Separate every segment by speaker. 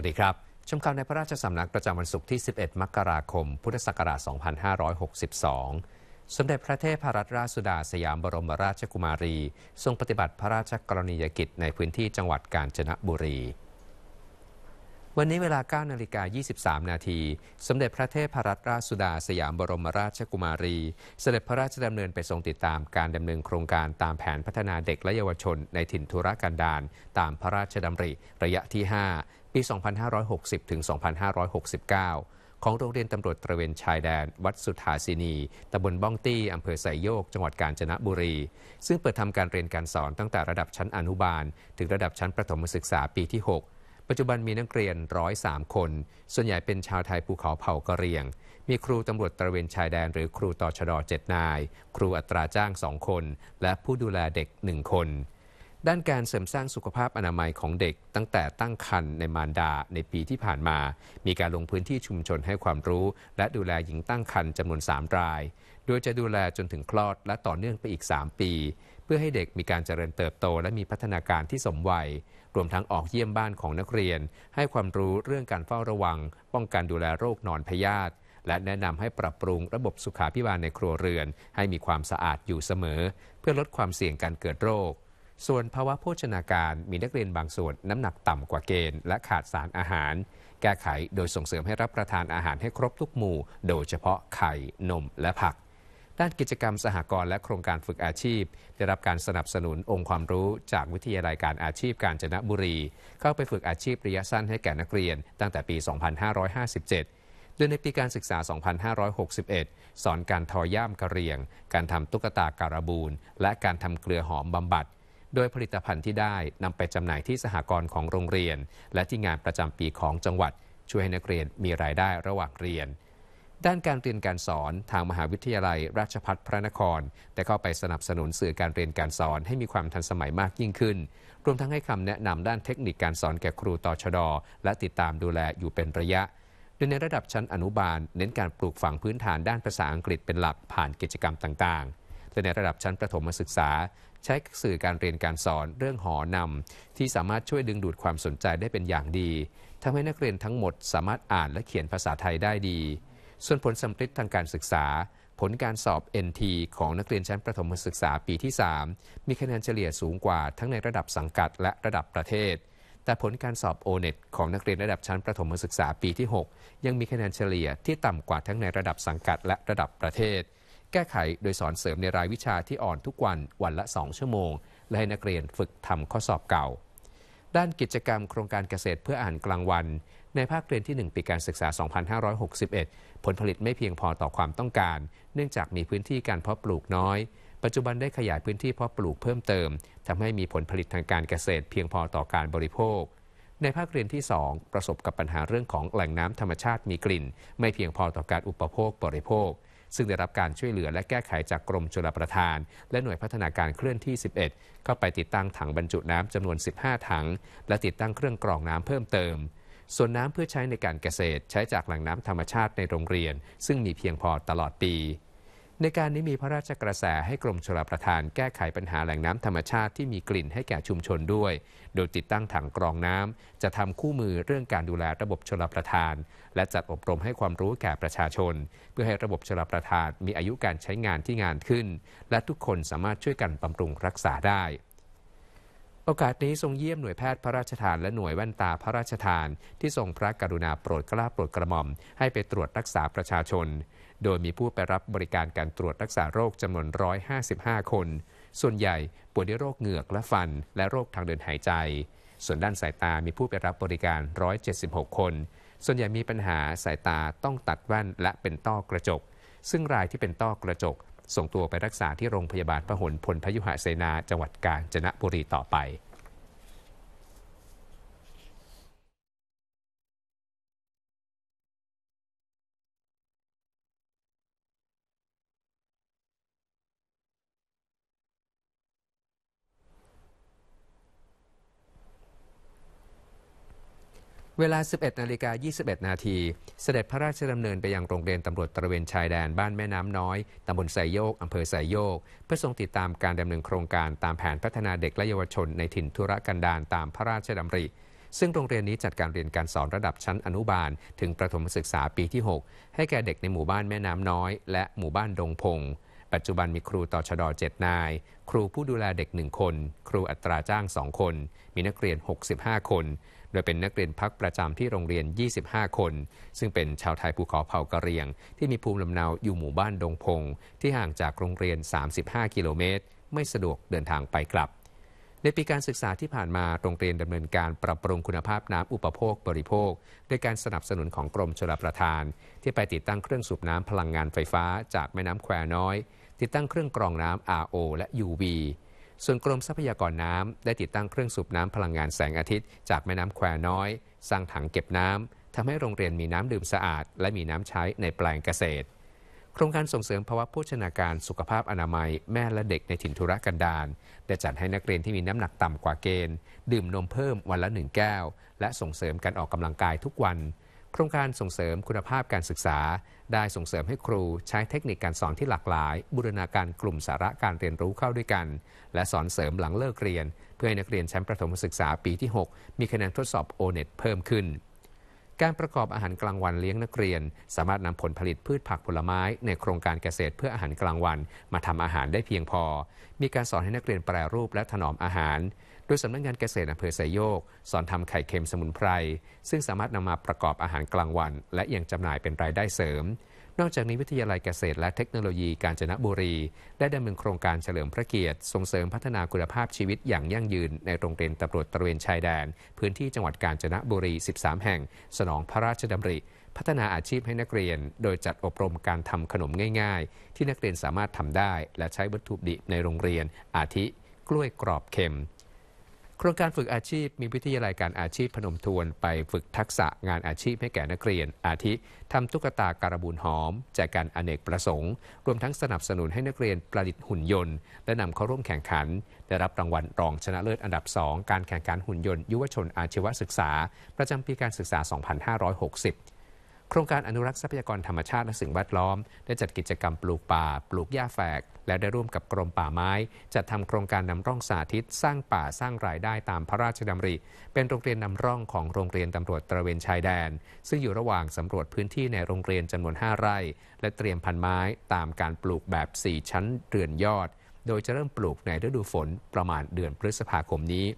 Speaker 1: วัสดีครับ ชมข่าวในพระราชสำนักประจำวันศุกร์ที่ 11 มกราคม พุทธศักราช 2562 สมเด็จพระเทพรัตนราชสุดาสยามบรมราชกุมารี ทรงปฏิบัติพระราชกรณียกิจในพื้นที่จังหวัดกาญจนบุรี วันนี้เวลา 9นาฬิกา 23 นาที สมเด็จพระเทพรัตนราชสุดาสยามบรมราชกุมารี เสด็จพระราชดำเนินไปทรงติดตามการดำเนินโครงการตามแผนพัฒนาเด็กและเยาวชนในถิ่นทุรกันดารตามพระราชดำริระยะที่ 5ปี 2560 ถึง 2569 ของโรงเรียนตำรวจตระเวนชายแดน วัดสุทธาสินีตำบลบ้องตี้ อำเภอไซโยกจังหวัดกาญจนบุรี ซึ่งเปิดทำการเรียนการสอนตั้งแต่ระดับชั้นอนุบาล ถึงระดับชั้นประถมศึกษาปีที่ 6 ปัจจุบันมีนักเรียน 103 คน ส่วนใหญ่เป็นชาวไทยภูเขาเผ่ากะเหรี่ยง มีครูตำรวจตระเวนชายแดน หรือครูต่อชดเจ็ดนาย ครูอัตราจ้าง2คน และผู้ดูแลเด็ก 1 คนด้านการเสริมสร้างสุขภาพอนามัยของเด็ก ตั้งแต่ตั้งครรภ์ในมารดาในปีที่ผ่านมา มีการลงพื้นที่ชุมชนให้ความรู้และดูแลหญิงตั้งครรภ์จำนวน3 ราย โดยจะดูแลจนถึงคลอด และต่อเนื่องไปอีก 3 ปี เพื่อให้เด็กมีการเจริญเติบโตและมีพัฒนาการที่สมวัย รวมทั้งออกเยี่ยมบ้านของนักเรียน ให้ความรู้เรื่องการเฝ้าระวัง ป้องกันดูแลโรคนอนพยาธิและแนะนำให้ปรับปรุงระบบสุขาพิบาลในครัวเรือน ให้มีความสะอาดอยู่เสมอ เพื่อลดความเสี่ยงการเกิดโรคส่วนภาวะโภชนาการมีนักเรียนบางส่วนน้ำหนักต่ำกว่าเกณฑ์และขาดสารอาหาร แก้ไขโดยส่งเสริมให้รับประทานอาหารให้ครบทุกหมู่ โดยเฉพาะไข่นมและผัก ด้านกิจกรรมสหกรณ์และโครงการฝึกอาชีพ ได้รับการสนับสนุนองค์ความรู้จากวิทยาลัยการอาชีพกาญจนบุรี เข้าไปฝึกอาชีพระยะสั้นให้แก่นักเรียนตั้งแต่ปี 2557ดยในปีการศึกษา2561สอนการทอย่ามกระเรียง การทำตุ๊กตาการบูนและการทำเกลือหอมบำบัดโดยผลิตภัณฑ์ที่ได้นำไปจำหน่ายที่สหกรณ์ของโรงเรียน และที่งานประจำปีของจังหวัด ช่วยให้นักเรียนมีรายได้ระหว่างเรียน ด้านการเรียนการสอนทางมหาวิทยาลัย ราชพัฒพระนครได้เข้าไปสนับสนุนสื่อการเรียนการสอนให้มีความทันสมัยมากยิ่งขึ้น รวมทั้งให้คำแนะนำด้านเทคนิคการสอนแก่ครูต่อชดอและติดตามดูแลอยู่เป็นระยะ โดยในระดับชั้นอนุบาล เน้นการปลูกฝังพื้นฐานด้านภาษาอังกฤษเป็นหลักผ่านกิจกรรมต่างๆ และในระดับชั้นประถมศึกษาใช้สื่อการเรียนการสอนเรื่องหอนำที่สามารถช่วยดึงดูดความสนใจได้เป็นอย่างดี ทำให้นักเรียนทั้งหมดสามารถอ่านและเขียนภาษาไทยได้ดี ส่วนผลสำเร็จทางการศึกษา ผลการสอบ NT ของนักเรียนชั้นประถมศึกษาปีที่ 3 มีคะแนนเฉลี่ยสูงกว่าทั้งในระดับสังกัดและระดับประเทศ แต่ผลการสอบ o n e t ของนักเรียนระดับชั้นประถมศึกษาปีที่ 6 ยังมีคะแนนเฉลี่ยที่ต่ำกว่าทั้งในระดับสังกัดและระดับประเทศแก้ไขโดยสอนเสริมในรายวิชาที่อ่อนทุกวันวันละ 2 ชั่วโมง และให้นักเรียนฝึกทำข้อสอบเก่า ด้านกิจกรรมโครงการเกษตรเพื่ออ่านกลางวัน ในภาคเรียนที่ 1 ปีการศึกษา 2561 ผลผลิตไม่เพียงพอต่อความต้องการ เนื่องจากมีพื้นที่การเพาะปลูกน้อย ปัจจุบันได้ขยายพื้นที่เพาะปลูกเพิ่มเติมทำให้มีผลผลิตทางการเกษตร เพียงพอต่อการบริโภค ในภาคเรียนที่ 2 ประสบกับปัญหาเรื่องของแหล่งน้ำธรรมชาติมีกลิ่น ไม่เพียงพอต่อการอุปโภคบริโภคซึ่งได้รับการช่วยเหลือและแก้ไขจากกรมชลประทาน และหน่วยพัฒนาการเคลื่อนที่ 11 เข้าไปติดตั้งถังบรรจุน้ำจำนวน 15 ถัง และติดตั้งเครื่องกรองน้ำเพิ่มเติม ส่วนน้ำเพื่อใช้ในการเกษตรใช้จากแหล่งน้ำธรรมชาติในโรงเรียน ซึ่งมีเพียงพอตลอดปีในการนี้มีพระราชกระแสให้กรมชลประทานแก้ไขปัญหาแหล่งน้ำธรรมชาติที่มีกลิ่นให้แก่ชุมชนด้วย โดยติดตั้งถังกรองน้ำจะทำคู่มือเรื่องการดูแลระบบชลประทาน และจัดอบรมให้ความรู้แก่ประชาชน เพื่อให้ระบบชลประทานมีอายุการใช้งานที่งานขึ้นและทุกคนสามารถช่วยกันบำรุงรักษาได้โอกาสนี้ทรงเยี่ยมหน่วยแพทย์พระราชทานและหน่วยแว่นตาพระราชทานที่ทรงพระกรุณาโปรดกล้าโปรดกระหม่อม ให้ไปตรวจรักษาประชาชน โดยมีผู้ไปรับบริการการตรวจรักษาโรคจำนวน 155 คน ส่วนใหญ่ป่วยด้วยโรคเหงือกและฟันและโรคทางเดินหายใจ ส่วนด้านสายตา มีผู้ไปรับบริการ 176 คน ส่วนใหญ่มีปัญหาสายตาต้องตัดแว่นและเป็นต้อกระจก ซึ่งรายที่เป็นต้อกระจกส่งตัวไปรักษาที่โรงพยาบาลพหลพลพยุหเสนาจังหวัดกาญจนบุรีต่อไปเวลา 11 นาฬิกา 21 นาที เสด็จพระราชดำเนินไปยังโรงเรียนตำรวจตระเวนชายแดนบ้านแม่น้ำน้อย ตำบลไซโยก อำเภอไซโยก เพื่อทรงติดตามการดำเนินโครงการตามแผนพัฒนาเด็กและเยาวชน ในถิ่นทุรกันดารตามพระราชดำริ ซึ่งโรงเรียนนี้จัดการเรียนการสอนระดับชั้นอนุบาล ถึงประถมศึกษาปีที่ 6 ให้แก่เด็กในหมู่บ้านแม่น้ำน้อยและหมู่บ้านดงพง ปัจจุบันมีครูต่อชด7นาย ครูผู้ดูแลเด็ก 1 คน ครูอัตราจ้าง 2 คน มีนักเรียน 65 คนโดยเป็นนักเรียนพักประจำที่โรงเรียน 25 คน ซึ่งเป็นชาวไทยภูเขาเผ่ากะเรียง ที่มีภูมิลำเนาอยู่หมู่บ้านดงพง ที่ห่างจากโรงเรียน 35 กิโลเมตร ไม่สะดวกเดินทางไปกลับ ในปีการศึกษาที่ผ่านมา โรงเรียนดำเนินการปรับปรุงคุณภาพน้ำอุปโภคบริโภค ด้วยการสนับสนุนของกรมชลประทาน ที่ไปติดตั้งเครื่องสูบน้ำพลังงานไฟฟ้าจากแม่น้ำแควน้อย ติดตั้งเครื่องกรองน้ำ RO และ UV ส่วนกรมทรัพยากรน้ำได้ติดตั้งเครื่องสูบน้ำพลังงานแสงอาทิตย์จากแม่น้ำแควน้อย สร้างถังเก็บน้ำทำให้โรงเรียนมีน้ำดื่มสะอาด และมีน้ำใช้ในแปลงเกษตร โครงการส่งเสริมภาวะโภชนาการสุขภาพอนามัยแม่และเด็กในถิ่นทุรกันดารได้จัดให้นักเรียนที่มีน้ำหนักต่ำกว่าเกณฑ์ดื่มนมเพิ่มวันละหนึ่งแก้ว และส่งเสริมการออกกำลังกายทุกวัน โครงการส่งเสริมคุณภาพการศึกษาได้ส่งเสริมให้ครู ใช้เทคนิคการสอนที่หลากหลาย บูรณาการกลุ่มสาระการเรียนรู้เข้าด้วยกัน และสอนเสริมหลังเลิกเรียน เพื่อให้นักเรียนชั้นประถมศึกษาปีที่ 6 มีคะแนนทดสอบโอเน็ตเพิ่มขึ้น การประกอบอาหารกลางวันเลี้ยงนักเรียน สามารถนำผลผลิตพืชผักผลไม้ ในโครงการเกษตร เพื่ออาหารกลางวัน มาทำอาหารได้เพียงพอ มีการสอนให้นักเรียนแปรรูปและถนอมอาหารดยสำนักงงานเกษตรอำเภอไซโยก สอนทำไข่เค็มสมุนไพรซึ่งสามารถนำมาประกอบอาหารกลางวัน และยังจำหน่ายเป็นรายได้เสริม นอกจากนี้วิทยาลัยเกษตรและเทคโนโลยีกาญจนบุรี ได้ดำเนินโครงการเฉลิมพระเกียรติ ส่งเสริมพัฒนาคุณภาพชีวิตอย่างยั่งยืน ในโรงเรียนตำรวจตระเวนชายแดน พื้นที่จังหวัดกาญจนบุรี 13 แห่ง สนองพระราชดำริ พัฒนาอาชีพให้นักเรียน โดยจัดอบรมการทำขนมง่าย ๆ ที่นักเรียนสามารถทำได้ และใช้วัตถุดิบในโรงเรียนอาทิ กล้วยกรอบเค็มโครงการฝึกอาชีพมีวิทยาลัยการอาชีพพนมทวนไปฝึกทักษะงานอาชีพให้แก่นักเรียน อาทิทำตุ๊กตาการบูนหอมแจกการอเนกประสงค์ รวมทั้งสนับสนุนให้นักเรียนประดิษฐ์หุ่นยนต์และนำเข้าร่วมแข่งขันได้รับรางวัลรองชนะเลิศอันดับ2การแข่งขันหุ่นยนต์ยุวชนอาชีวศึกษา ประจำปีการศึกษา 2560โครงการอนุรักษ์ทรัพยากรธรรมชาติและสิ่งแวดล้อม ได้จัดกิจกรรมปลูกป่า ปลูกหญ้าแฝก และได้ร่วมกับกรมป่าไม้จัดทำโครงการนำร่องสาธิตสร้างป่าสร้างรายได้ตามพระราชดำริ เป็นโรงเรียนนำร่องของโรงเรียนตำรวจตระเวนชายแดน ซึ่งอยู่ระหว่างสำรวจพื้นที่ในโรงเรียนจำนวน5ไร่ และเตรียมพันไม้ตามการปลูกแบบ4ชั้นเรือนยอด โดยจะเริ่มปลูกในฤดูฝนประมาณเดือนพฤษภาคมนี้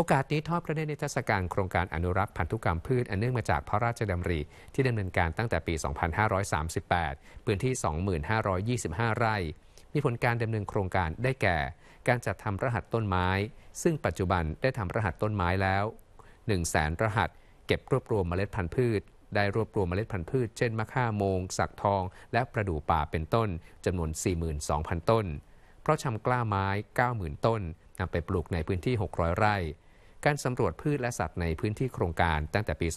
Speaker 1: โอกาสนี้ทอดพระเนตรนเทศกาลโครงการอนุรักษ์พันธุกรรมพืชอันเนื่องมาจากพระราชดำริที่ดำเนินการตั้งแต่ปี 2538 พื้นที่ 2525 ไร่ มีผลการดำเนินโครงการได้แก่ การจัดทำรหัสต้นไม้ ซึ่งปัจจุบันได้ทำรหัสต้นไม้แล้ว 1 0 0 0 0 0 รหัส เก็บรวบรวมเมล็ดพันธุ์พืช ได้รวบรวมเมล็ดพันธุ์พืช เช่นมะข่าโมง สักทอง และประดู่ป่าเป็นต้นจำนวน 42,000 ต้น เพราะชำกล้าไม้ 90,000 ต้นนำไปปลูกในพื้นที่ 600 ไร่การสำรวจพืชและสัตว์ในพื้นที่โครงการตั้งแต่ปี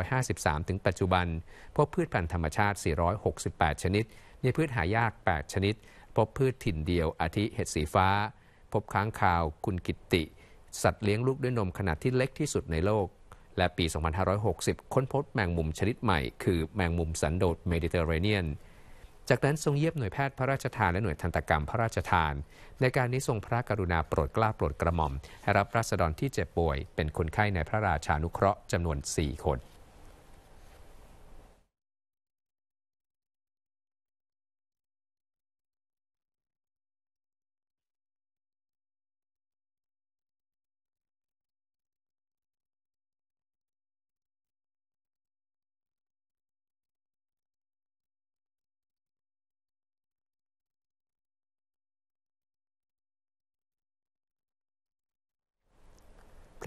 Speaker 1: 2553 ถึงปัจจุบัน พบพืชพันธุ์ธรรมชาติ 468 ชนิด มีพืชหายาก 8 ชนิด พบพืชถิ่นเดียวอาทิเห็ดสีฟ้า พบค้างคาวคุณกิติ สัตว์เลี้ยงลูกด้วยนมขนาดที่เล็กที่สุดในโลก และปี 2560 ค้นพบแมงมุมชนิดใหม่ คือแมงมุมสันโดษเมดิเตอร์เรเนียนจากนั้นทรงเยียบหน่วยแพทย์พระราชทานและหน่วยทันตกรรมพระราชทาน ในการนี้ทรงพระกรุณาโปรดกล้าโปรดกระหม่อม ให้รับราษฎรที่เจ็บป่วย เป็นคนไข้ในพระราชานุเคราะห์จำนวน 4 คน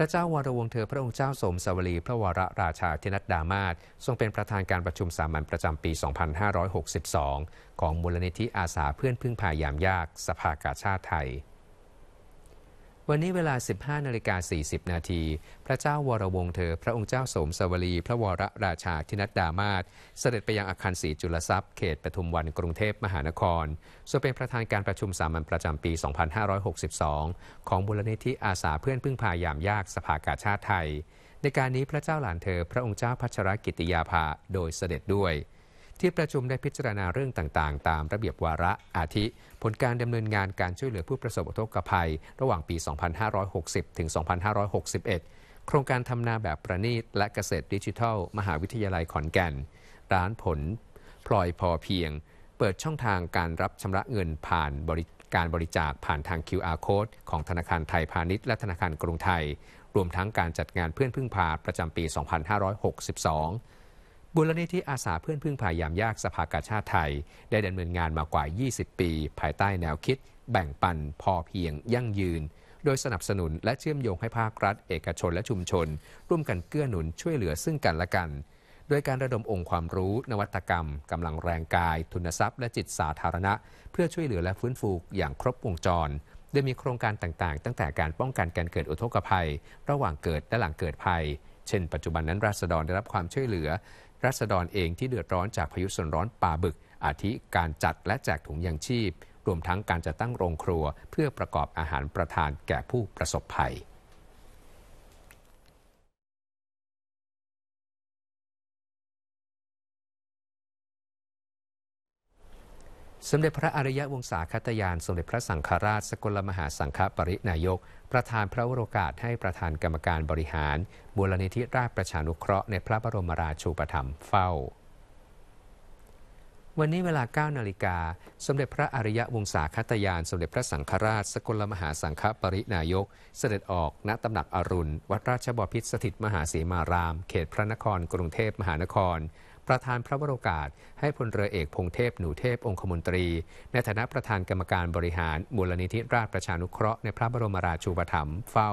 Speaker 1: พระเจ้าวรวงเธอพระองค์เจ้าสมสวรีพระวรราชาธินัดดามาศทรงเป็นประธานการประชุมสามัญประจำปี 2562 ของมูลนิธิอาสาเพื่อนพึ่งพายามยากสภากาชาติไทยวันนี้เวลา 15นาฬิกา40 นาที พระเจ้าวรวงเธอ พระองค์เจ้าสมสวลี พระวรราชาธินัดดามาศเสด็จไปยังอาคารศรีจุลทรัพย์เขตปทุมวัน กรุงเทพมหานครส่วนเป็นประธานการประชุมสามัญประจำปี 2562 ของบุรณิธิอาสาเพื่อนพึ่งพายามยากสภากาชาติไทย ในการนี้พระเจ้าหลานเธอ พระองค์เจ้าพัชรกิติยาภา โดยเสด็จด้วยที่ประชุมได้พิจารณาเรื่องต่างๆ ตามระเบียบวาระอาทิ ผลการดำเนินงานการช่วยเหลือผู้ประสบอุทกภัยระหว่างปี 2560 ถึง 2561 โครงการทำนาแบบประณีตและเกษตรดิจิทัล มหาวิทยาลัยขอนแก่น ร้านผลพลอยพอเพียง เปิดช่องทางการรับชำระเงินผ่านบริการบริจาคผ่านทาง QR code ของธนาคารไทยพาณิชย์และธนาคารกรุงไทย รวมทั้งการจัดงานเพื่อนพึ่งพาประจำปี 2562มูลนิธิอาสาเพื่อนพึ่งพายามยากสภากาชาติไทย ได้ดำเนินงานมากว่า 20 ปี ภายใต้แนวคิดแบ่งปันพอเพียงยั่งยืน โดยสนับสนุนและเชื่อมโยงให้ภาครัฐ เอกชนและชุมชน ร่วมกันเกื้อหนุนช่วยเหลือซึ่งกันและกัน โดยการระดมองค์ความรู้ นวัตกรรม กำลังแรงกาย ทุนทรัพย์และจิตสาธารณะ เพื่อช่วยเหลือและฟื้นฟูอย่างครบวงจรโดยมีโครงการต่างๆ ตั้งแต่การป้องกันการเกิดอุทกภัย ระหว่างเกิดและหลังเกิดภัย เช่นปัจจุบันนั้นราษฎรได้รับความช่วยเหลือรัษฎรเองที่เดือดร้อนจากพายุโซนร้อนป่าบึก อาทิการจัดและแจกถุงยางชีพ รวมทั้งการจัดตั้งโรงครัว เพื่อประกอบอาหารประทานแก่ผู้ประสบภัยสมเด็จพระอริยะวงศาคตยาน สมเด็จพระสังฆราช สกลมหาสังฆปรินายก ประธานพระวโรกาสให้ประธานกรรมการบริหารบุลนิธิราชประชานุเคราะห์ในพระบรมราชูปถัมภ์เฝ้า วันนี้เวลา9นาฬิกา สมเด็จพระอริยะวงศาคตยาน สมเด็จพระสังฆราช สกลมหาสังฆปรินายก เสด็จออกณตำหนักอรุณวัดราชบพิตรสถิตมหาสีมาราม เขตพระนครกรุงเทพมหานครประธานพระบรโอกาสให้พลเรือเอกพงเทพหนูเทพองคมนตรี ในฐานะประธานกรรมการบริหารมูลนิธิราชประชานุเคราะห์ในพระบรมราชูปถัมภ์เฝ้า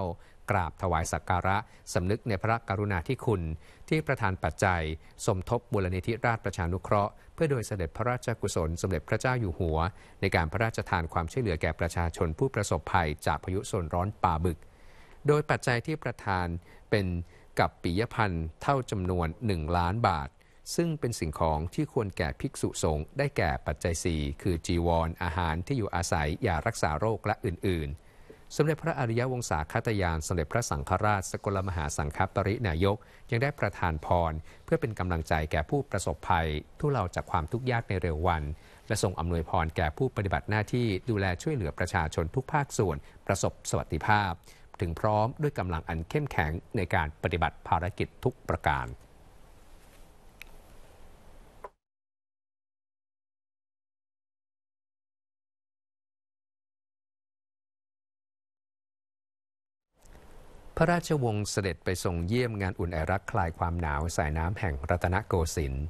Speaker 1: กราบถวายสักการะสำนึกในพระกรุณาธิคุณ ที่ประธานปัจจัย สมทบบุลนิธิราชประชานุเคราะห์เพื่อโดยเสด็จพระราชกุศลสมเด็จพระเจ้าอยู่หัว ในการพระราชทานความช่วยเหลือแก่ประชาชนผู้ประสบภัยจากพายุโซนร้อนป่าบึก โดยปัจจัยที่ประธานเป็นกับปิยพันธ์เท่าจำนวน1ล้านบาทซึ่งเป็นสิ่งของที่ควรแก่ภิกษุสงฆ์ได้แก่ปัจจัย 4 คือจีวรออาหารที่อยู่อาศัยยารักษาโรคและอื่นๆ สมเด็จพระอริยวงศาคตยานสมเด็จพระสังฆราช สกลมหาสังฆปรินายก ยังได้ประทานพร เพื่อเป็นกำลังใจแก่ผู้ประสบภัย ทุเลาจากความทุกข์ยากในเร็ววัน และส่งอำนวยพรแก่ผู้ปฏิบัติหน้าที่ดูแลช่วยเหลือประชาชนทุกภาคส่วน ประสบสวัสดิภาพ ถึงพร้อมด้วยกำลังอันเข้มแข็งในการปฏิบัติภารกิจทุกประการพระราชวงศ์เสด็จไปทรงเยี่ยมงานอุ่นไอรักคลายความหนาว สายน้ำแห่งรัตนโกสินทร์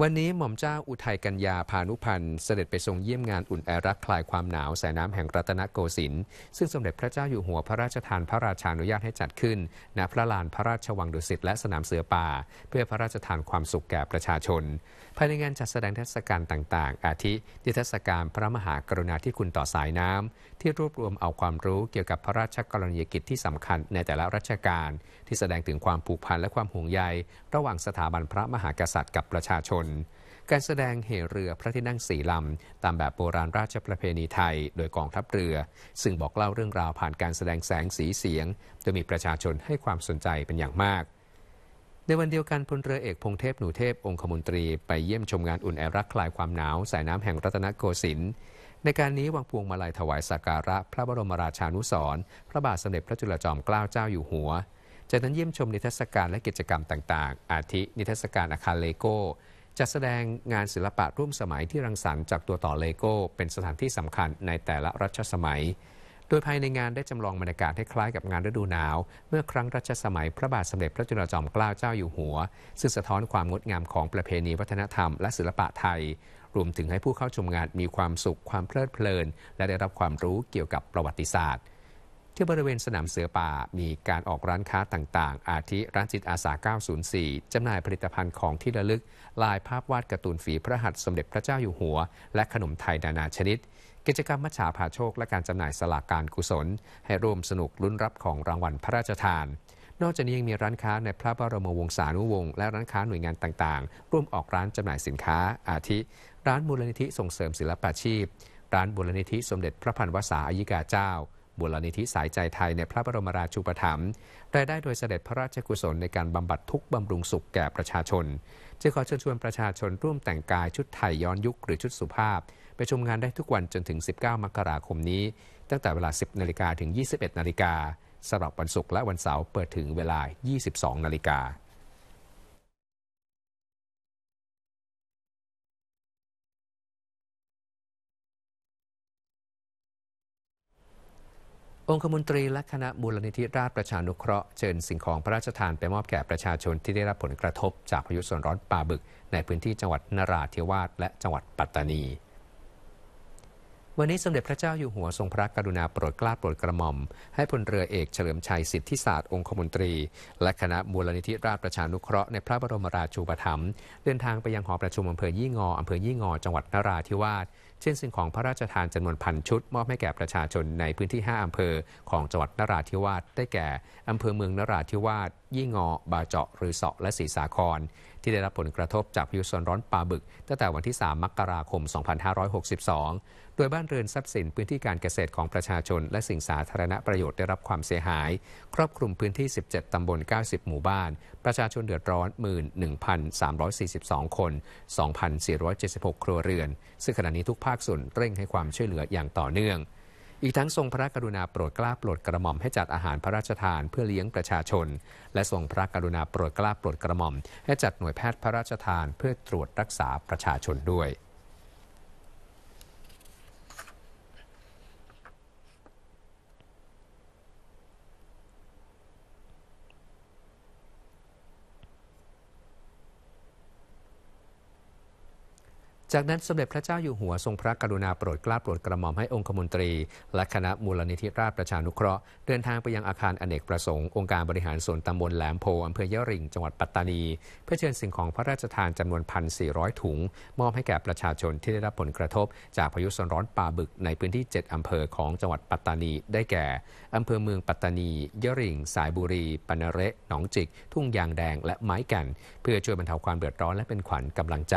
Speaker 1: วันนี้หม่อมเจ้าอุทัยกัญญาพานุพันธ์เสด็จไปทรงเยี่ยมงานอุ่นแอรักคลายความหนาวสายน้ำแห่งรัตนโกสินทร์ซึ่งสมเด็จพระเจ้าอยู่หัวพระราชทานพระราชานุญาตให้จัดขึ้น ณพระลานพระราชวังดุสิตและสนามเสือป่า เพื่อพระราชทานความสุขแก่ประชาชนภายในงานจัดแสดงเทศกาลต่างๆ อาทินิทรศการพระมหากรุณาธิคุณต่อสายน้ำที่รวบรวมเอาความรู้เกี่ยวกับพระราชกรณียกิจที่สำคัญในแต่ละรัชกาลที่แสดงถึงความผูกพันและความห่วงใย ระหว่างสถาบันพระมหากษัตริย์กับประชาชนนการแสดงเหเรือพระที่นั่งสีลำตามแบบโบราณราชประเพณีไทยโดยกองทัพเรือ ซึ่งบอกเล่าเรื่องราวผ่านการแสดงแสงสีเสียงโดยมีประชาชนให้ความสนใจเป็นอย่างมาก ในวันเดียวกันพลเรือเอกพงเทพหนูเทพองคมนตรีไปเยี่ยมชมงานอุ่นแอรักคลายความหนาว สายน้ำแห่งรัตนโกสินทร์ในการนี้วางพวงมาลัยถวายสักการะพระบรมราชานุสรพระบาทสมเด็จพระจุลจอมเกล้าเจ้าอยู่หัวจากนั้นเยี่ยมชมนิทรรศการและกิจกรรมต่างๆ อาทินิทรรศการอาคารเลโก้จัดแสดงงานศิลปะร่วมสมัยที่รังสรรค์จากตัวต่อเลโก้ เป็นสถานที่สำคัญในแต่ละรัชสมัย โดยภายในงานได้จำลองบรรยากาศให้คล้ายกับงานฤดูหนาว เมื่อครั้งรัชสมัยพระบาทสมเด็จพระจุลจอมเกล้าเจ้าอยู่หัว ซึ่งสะท้อนความงดงามของประเพณีวัฒนธรรมและศิลปะไทยรวมถึงให้ผู้เข้าชมงานมีความสุขความเพลิดเพลิน และได้รับความรู้เกี่ยวกับประวัติศาสตร์ที่บริเวณสนามเสือป่ามีการออกร้านค้าต่างๆ อาทิร้านจิตอาสา 904 จำหน่ายผลิตภัณฑ์ของที่ระลึกลายภาพวาดการ์ตูนฝีพระหัตถ์สมเด็จพระเจ้าอยู่หัว และขนมไทยนานาชนิด กิจกรรมมัชฉาผาโชคและการจำหน่ายสลากการกุศล ให้ร่วมสนุกลุ้นรับของรางวัลพระราชทาน นอกจากนี้ยังมีร้านค้าในพระบรมวงศานุวงศ์และร้านค้าหน่วยงานต่างๆ ร่วมออกร้านจำหน่ายสินค้า อาทิ ร้านมูลนิธิส่งเสริมศิลปาชีพ ร้านมูลนิธิสมเด็จพระพันวษาอายิกาเจ้าบุลนิธิสายใจไทยในพระบรมราชูปถัมภ์รายได้โดยเสด็จพระราชกุศลในการบำบัดทุกบำรุงสุขแก่ประชาชนจะขอเชิญชวนประชาชนร่วมแต่งกายชุดไทยย้อนยุคหรือชุดสุภาพ ไปชมงานได้ทุกวันจนถึง 19 มกราคมนี้ตั้งแต่เวลา 10 นาฬิกาถึง 21 นาฬิกาสำหรับวันศุกร์และวันเสาร์เปิดถึงเวลา 22 นาฬิกาองคมนตรีและคณะบุรณิธิราชประชานุเคราะห์เชิญสิ่งของพระราชทานไปมอบแก่ประชาชนที่ได้รับผลกระทบจากพายุส่วนร้อนปาบึกในพื้นที่จังหวัดนราธิวาสและจังหวัดปัตตานี วันนี้สมเด็จพระเจ้าอยู่หัวทรงพระกรุณาโปรดเกล้าโปรดกระหม่อมให้พลเรือเอกเฉลิมชัยสิทธิศาสตร์องคมนตรีและคณะมูลนิธิราชประชานุเคราะห์ในพระบรมราชูปถัมภ์เดินทางไปยังหอประชุมอำเภอยี่งออำเภอยี่งอ จังหวัดนราธิวาสเช่นสิ่งของพระราชทานจำนวนพันชุดมอบให้แก่ประชาชนในพื้นที่ 5อำเภอของจังหวัดนราธิวาสได้แก่อำเภอเมืองนราธิวาส ยี่งอ บาเจาะ หรือเสาะ และศรีสาคร ที่ได้รับผลกระทบจากพายุโซนร้อนปลาบึก ตั้งแต่วันที่ 3 มกราคม 2562ดยบ้านเรือนทรัพย์สินพื้นที่การเกษตรของประชาชน และสิ่งสาธารณประโยชน์ได้รับความเสียหาย ครอบคลุมพื้นที่ 17 ตำบล 90 หมู่บ้าน ประชาชนเดือดร้อน 11,342 คน 2,476 ครัวเรือนซึ่งขณะนี้ทุกภาคส่วนเร่งให้ความช่วยเหลืออย่างต่อเนื่อง อีกทั้งทรงพระกรุณาโปรดกล้าโปรดกระหม่อมให้จัดอาหารพระราชทานเพื่อเลี้ยงประชาชน และทรงพระกรุณาโปรดกล้าโปรดกระหม่อม ให้จัดหน่วยแพทย์พระราชทานเพื่อตรวจรักษาประชาชนด้วยจากนั้น สมเด็จพระเจ้าอยู่หัวทรงพระกรุณาโปรดเกล้าโปรดกระหม่อมให้องคมนตรี และคณะมูลนิธิราชประชานุเคราะห์เดินทางไปยังอาคารอเนกประสงค์องค์การบริหารส่วนตำบลแหลมโพอำเภอเยะริงจังหวัดปัตตานี เพื่อเชิญสิ่งของพระราชทานจำนวน 1,400 ถุง มอบให้แก่ประชาชนที่ได้รับผลกระทบ จากพายุโซนร้อนปาบึกในพื้นที่ 7อำเภอของจังหวัดปัตตานี ได้แก่อำเภอเมืองปัตตานีเยะริงสายบุรีปนเระหนองจิก ทุ่งยางแดง และไม้แก่นเพื่อช่วยบรรเทาความเดือดร้อนและเป็นขวัญกำลังใจ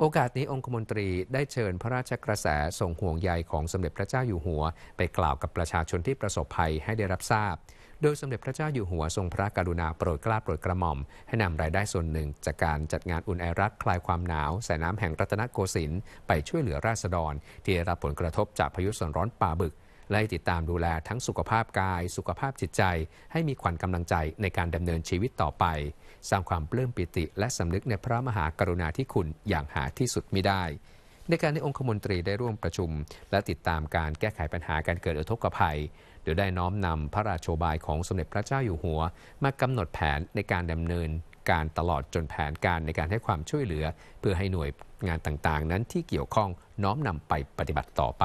Speaker 1: โอกาสนี้องคมนตรีได้เชิญพระราชกระแสส่งห่วงใยของสมเด็จพระเจ้าอยู่หัว ไปกล่าวกับประชาชนที่ประสบภัยให้ได้รับทราบ โดยสมเด็จพระเจ้าอยู่หัวทรงพระกรุณาโปรดเกล้าโปรดกระหม่อม ให้นำรายได้ส่วนหนึ่งจากการจัดงานอุ่นไอรักคลายความหนาวส่น้ำแห่งรัตนโกสินทร์ไปช่วยเหลือราษฎรที่ได้รับผลกระทบจากพายุโนร้อนป่าบึกและติดตามดูแลทั้งสุขภาพกาย สุขภาพจิตใจ ให้มีขวัญกำลังใจในการดำเนินชีวิตต่อไปสร้างความปลื้มปิติและสำนึกในพระมหากรุณาธิคุณอย่างหาที่สุดมิได้ ในการในองคมนตรีได้ร่วมประชุมและติดตามการแก้ไขปัญหาการเกิดอุทกภัยโดยได้น้อมนำพระราโชบายของสมเด็จพระเจ้าอยู่หัว มากำหนดแผนในการดำเนินการตลอดจนแผนการในการให้ความช่วยเหลือ เพื่อให้หน่วยงานต่างๆ นั้นที่เกี่ยวข้องน้อมนำไปปฏิบัติต่อไป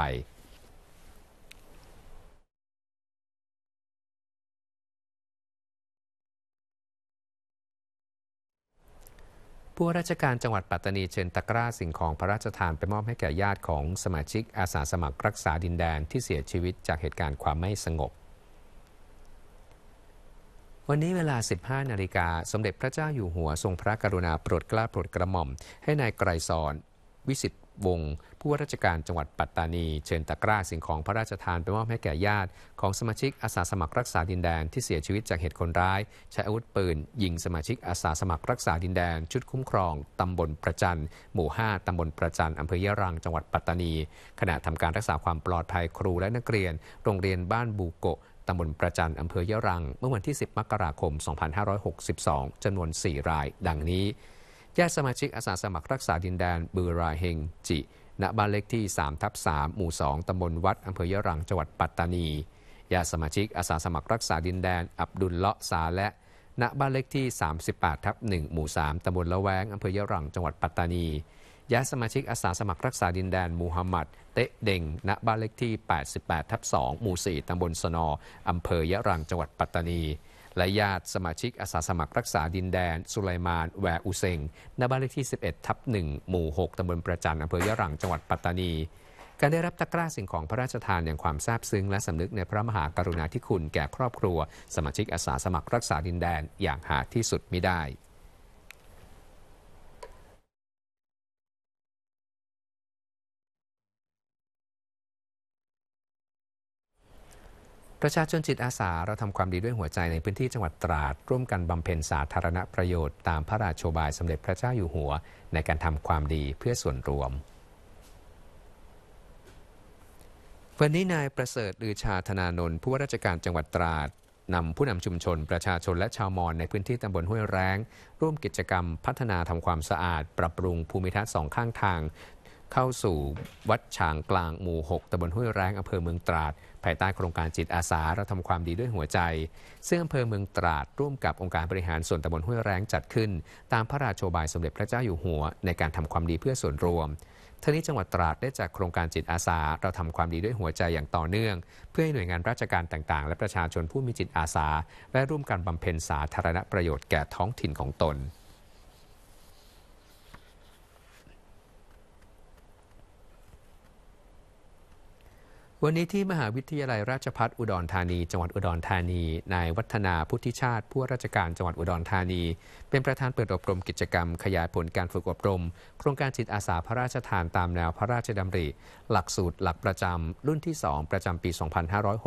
Speaker 1: ผู้ราชการจังหวัดปัตตานีเชิญตะกร้าสิ่งของพระราชทานไปมอบให้แก่ญาติของสมาชิกอาสาสมัครรักษาดินแดนที่เสียชีวิตจากเหตุการณ์ความไม่สงบ วันนี้เวลา 15 นาฬิกา สมเด็จพระเจ้าอยู่หัวทรงพระกรุณาโปรดเกล้าโปรดกระหม่อมให้นายไกรสอนวิสิตวง ผู้ว่าราชการจังหวัดปัตตานีเชิญตะกร้าสิ่งของพระราชทานไปมอบให้แก่ญาติของสมาชิกอาสาสมัครรักษาดินแดนที่เสียชีวิตจากเหตุคนร้าย ใช้อาวุธปืนยิงสมาชิกอาสาสมัครรักษาดินแดนชุดคุ้มครองตำบลประจันหมู่ 5ตำบลประจันอำเภอยะรังจังหวัดปัตตานี ขณะทำการรักษาความปลอดภัยครูและนักเรียนโรงเรียนบ้านบูโกะตำบลประจันอำเภอยะรังเมื่อวันที่ 10 มกราคม 2562จำนวน 4 ราย ดังนี้ญาติสมาชิกอาสาสมัครรักษาดินแดนบือราเฮงจิ ณ บ้านเล็กที่3ทับ3หมู่ 2 ตำบลวัดอำเภอยะรังจังหวัดปัตตานี ญาติสมาชิกอาสาสมัครรักษาดินแดน อับดุลเลาะสาและ ณ บ้านเล็กที่ 38 ทับ1หมู่ 3 ตำบลละแวงอำเภอยะรังจังหวัดปัตตานี ญาติสมาชิกอาสาสมัครรักษาดินแดนมูฮัมหมัด เตะเด่ง ณ บ้านเล็กที่ 88ทับ2หมู่ 4 ตำบลสนออำเภอยะรังจังหวัดปัตตานีและญาติสมาชิกอาสาสมัครรักษาดินแดน สุไลมาน แวอุเซงณบ้านเลขที่ 11 ทับ 1 หมู่ 6ตำบลประจันอำเภอยะรังจังหวัดปัตตานี การได้รับตะกร้าสิ่งของพระราชทานอย่างความซาบซึ้งและสำนึกในพระมหากรุณาธิคุณแก่ครอบครัว สมาชิกอาสาสมัครรักษาดินแดนอย่างหาที่สุดมิได้ประชาชนจิตอาสาเราทำความดีด้วยหัวใจในพื้นที่จังหวัดตราดร่วมกันบำเพ็ญสาธารณประโยชน์ตามพระราชบายสมเด็จพระเจ้าอยู่หัวในการทำความดีเพื่อส่วนรวม วันนี้นายประเสริฐลือชาธนานนท์ผู้ว่าราชการจังหวัดตราดนำผู้นำชุมชน ประชาชนและชาวมอญในพื้นที่ตำบลห้วยแรง ร่วมกิจกรรมพัฒนาทำความสะอาด ปรับปรุงภูมิทัศน์สองข้างทางเข้าสู่วัดฉางกลางหมู่6ตำบลห้วยแรงอำเภอเมืองตราดภายใต้โครงการจิตอาสาเราทำความดีด้วยหัวใจซึ่งอำเภอเมืองตราดร่วมกับองค์การบริหารส่วนตำบลห้วยแรงจัดขึ้น ตามพระราชโบายสมเด็จพระเจ้าอยู่หัว ในการทำความดีเพื่อส่วนรวมทั้งนี้จังหวัดตราดได้จากโครงการจิตอาสา เราทำความดีด้วยหัวใจอย่างต่อเนื่อง เพื่อให้หน่วยงานราชการต่างๆ และประชาชนผู้มีจิตอาสาได้ร่วมกันบำเพ็ญสาธารณประโยชน์แก่ท้องถิ่นของตนวันนี้ที่มหาวิทยาลัยราชพัฒอุดรธานี จังหวัดอุดรธานี นายวัฒนาพุทธิชาติผู้ราชการจังหวัดอุดรธานี เป็นประธานเปิดอบรมกิจกรรมขยายผลการฝึกอบรม โครงการจิตอาสาพระราชทานตามแนวพระราชดำริ หลักสูตรหลักประจำรุ่นที่ 2 ประจำปี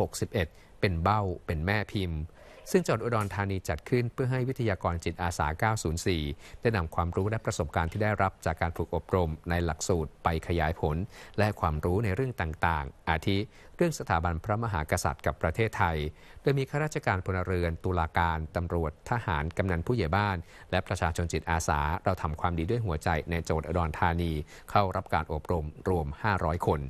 Speaker 1: 2561 เป็นเบ้าเป็นแม่พิมพ์ซึ่งจังหวัดอุดรธานีจัดขึ้นเพื่อให้วิทยากรจิตอาสา 904 ได้นำความรู้และประสบการณ์ที่ได้รับจากการฝึกอบรมในหลักสูตรไปขยายผล และความรู้ในเรื่องต่างๆ อาทิเรื่องสถาบันพระมหากษัตริย์กับประเทศไทย โดยมีข้าราชการพลเรือน ตุลาการ ตำรวจ ทหาร กำนันผู้ใหญ่บ้าน และประชาชนจิตอาสา เราทำความดีด้วยหัวใจในจังหวัดอุดรธานีเข้ารับการอบรมรวม 500 คน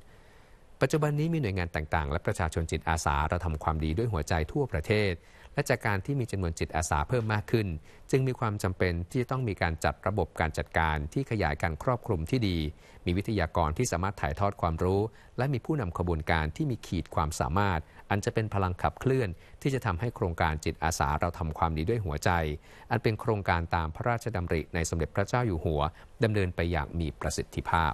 Speaker 1: ปัจจุบันนี้มีหน่วยงานต่างๆ และประชาชนจิตอาสาเราทำความดีด้วยหัวใจทั่วประเทศ และจากการที่มีจำนวนจิตอาสาเพิ่มมากขึ้น จึงมีความจำเป็นที่จะต้องมีการจัดระบบการจัดการที่ขยายการครอบคลุมที่ดี มีวิทยากรที่สามารถถ่ายทอดความรู้ และมีผู้นำขบวนการที่มีขีดความสามารถ อันจะเป็นพลังขับเคลื่อนที่จะทำให้โครงการจิตอาสาเราทำความดีด้วยหัวใจ อันเป็นโครงการตามพระราชดำริในสมเด็จพระเจ้าอยู่หัวดำเนินไปอย่างมีประสิทธิภาพ